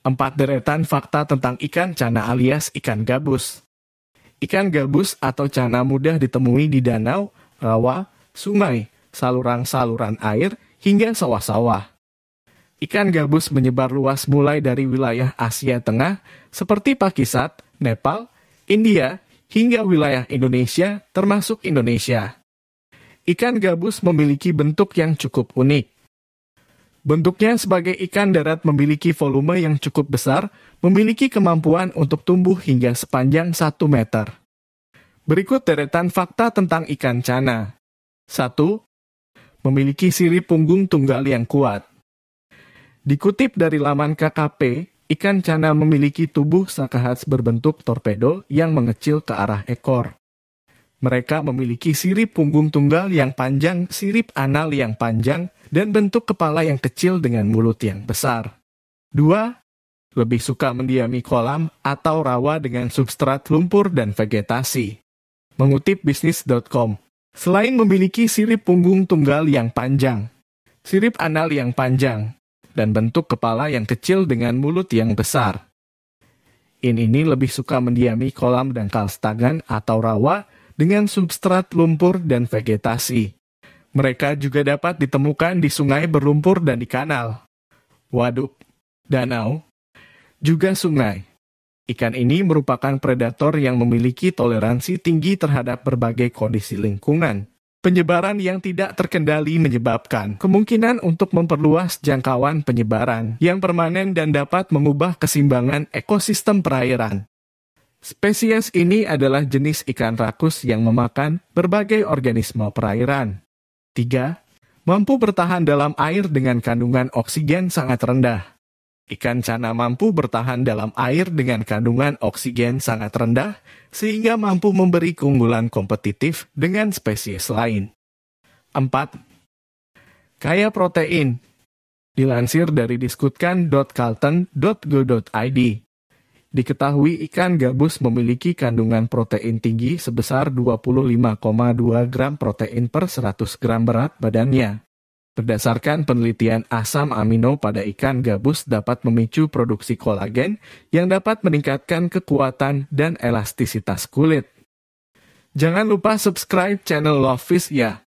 Empat Deretan fakta tentang ikan cana alias ikan gabus. Ikan gabus atau cana mudah ditemui di danau, rawa, sungai, saluran-saluran air, hingga sawah-sawah. Ikan gabus menyebar luas mulai dari wilayah Asia Tengah seperti Pakistan, Nepal, India, hingga wilayah Indonesia termasuk Indonesia. Ikan gabus memiliki bentuk yang cukup unik. Bentuknya sebagai ikan darat memiliki volume yang cukup besar, memiliki kemampuan untuk tumbuh hingga sepanjang 1 meter. Berikut deretan fakta tentang ikan cana. 1. Memiliki sirip punggung tunggal yang kuat. Dikutip dari laman KKP, ikan cana memiliki tubuh sakahats berbentuk torpedo yang mengecil ke arah ekor. Mereka memiliki sirip punggung tunggal yang panjang, sirip anal yang panjang, dan bentuk kepala yang kecil dengan mulut yang besar. 2. Lebih suka mendiami kolam atau rawa dengan substrat lumpur dan vegetasi. Mengutip bisnis.com, selain memiliki sirip punggung tunggal yang panjang, sirip anal yang panjang, dan bentuk kepala yang kecil dengan mulut yang besar. In ini lebih suka mendiami kolam dangkal stagnan atau rawa dengan substrat lumpur dan vegetasi. Mereka juga dapat ditemukan di sungai berlumpur dan di kanal, waduk, danau, juga sungai. Ikan ini merupakan predator yang memiliki toleransi tinggi terhadap berbagai kondisi lingkungan. Penyebaran yang tidak terkendali menyebabkan kemungkinan untuk memperluas jangkauan penyebaran yang permanen dan dapat mengubah kesimbangan ekosistem perairan. Spesies ini adalah jenis ikan rakus yang memakan berbagai organisme perairan. 3. Mampu bertahan dalam air dengan kandungan oksigen sangat rendah. Ikan cana mampu bertahan dalam air dengan kandungan oksigen sangat rendah, sehingga mampu memberi keunggulan kompetitif dengan spesies lain. 4. Kaya protein Dilansir dari diskutkan.kalten.go.id Diketahui ikan gabus memiliki kandungan protein tinggi sebesar 25,2 gram protein per 100 gram berat badannya. Berdasarkan penelitian asam amino pada ikan gabus dapat memicu produksi kolagen yang dapat meningkatkan kekuatan dan elastisitas kulit. Jangan lupa subscribe channel Love ya.